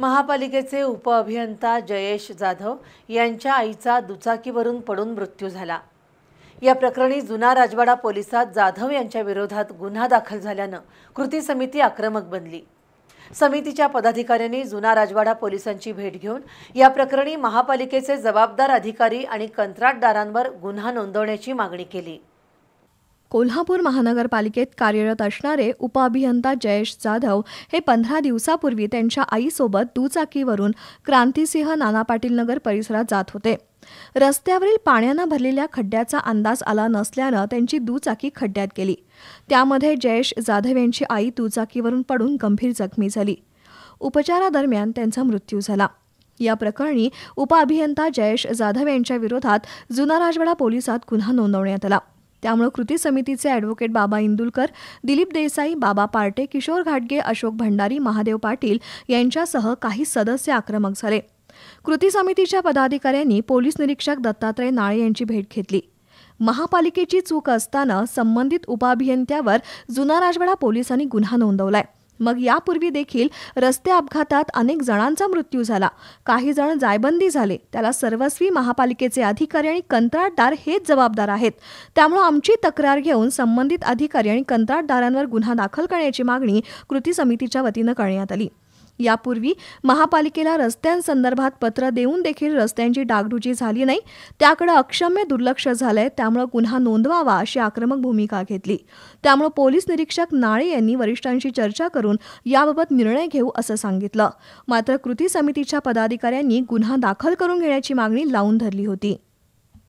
महापालिकेचे उपअभियंता जयेश जाधव यांच्या आईचा दुचाकीवरून पडून मृत्यू झाला या प्रकरणी जुना राजवाडा पोलिसात जाधव यांच्या विरोधात गुन्हा दाखल झाल्यानं कृती समिती आक्रमक बनली समितीच्या पदाधिकाऱ्यांनी जुना राजवाडा पोलिसांची भेट घेऊन या प्रकरणी महापालिकेचे जबाबदार अधिकारी आणि कंत्राटदारांवर गुन्हा नोंदवण्याची मागणी केली कोल्हापूर महानगरपालिकेत कार्यरत असणारे उपअभियंता जयेश जाधव हे पंधरा दिवसापूर्वी त्यांच्या आईसोबत दुचाकीवरून क्रांतिसिंह नाना पाटील नगर परिसरात जात होते रस्त्यावरील पाण्यानं भरलेल्या खड्ड्याचा अंदाज आला नसल्यानं त्यांची दुचाकी खड्ड्यात गेली त्यामध्ये जयेश जाधव यांची आई दुचाकीवरून पडून गंभीर जखमी झाली उपचारादरम्यान त्यांचा मृत्यू झाला या प्रकरणी उपअभियंता जयेश जाधव यांच्या विरोधात जुना राजवाडा पोलिसात गुन्हा नोंदवण्यात आला त्यामुळे कृती समितीचे ॲडव्होकेट बाबा इंदुलकर दिलीप देसाई बाबा पार्टे किशोर घाटगे अशोक भंडारी महादेव पाटील यांच्यासह काही सदस्य आक्रमक झाले कृती समितीच्या पदाधिकाऱ्यांनी पोलीस निरीक्षक दत्तात्रय नाळे यांची भेट घेतली महापालिकेची चूक असताना संबंधित उपाभियंत्यावर जुना राजवाडा पोलिसांनी गुन्हा नोंदवलाय मग यापूर्वी देखील रस्ते अपघातात अनेक जणांचा मृत्यू झाला काही जण जायबंदी झाले त्याला सर्वस्वी महापालिकेचे अधिकारी आणि कंत्राटदार हेच जबाबदार आहेत त्यामुळे आमची तक्रार घेऊन संबंधित अधिकारी आणि कंत्राटदारांवर गुन्हा दाखल करण्याची मागणी कृती समितीच्या वतीनं करण्यात आली यापूर्वी महापालिकेला रस्त्यांसंदर्भात पत्र देऊन देखील रस्त्यांची डागडुजी झाली नाही त्याकडे अक्षम्य दुर्लक्ष झालंय त्यामुळे गुन्हा नोंदवावा अशी आक्रमक भूमिका घेतली त्यामुळे पोलीस निरीक्षक नाळे यांनी वरिष्ठांशी चर्चा करून याबाबत निर्णय घेऊ असं सांगितलं मात्र कृती समितीच्या पदाधिकाऱ्यांनी गुन्हा दाखल करून घेण्याची मागणी लावून धरली होती